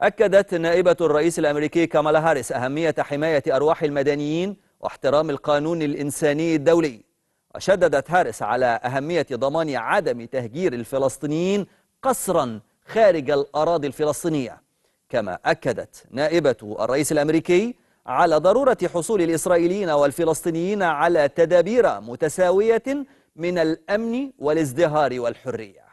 أكدت نائبة الرئيس الأمريكي كامالا هاريس أهمية حماية أرواح المدنيين واحترام القانون الإنساني الدولي وشددت هاريس على أهمية ضمان عدم تهجير الفلسطينيين قسرا خارج الأراضي الفلسطينية كما أكدت نائبة الرئيس الأمريكي على ضرورة حصول الإسرائيليين والفلسطينيين على تدابير متساوية من الأمن والازدهار والحرية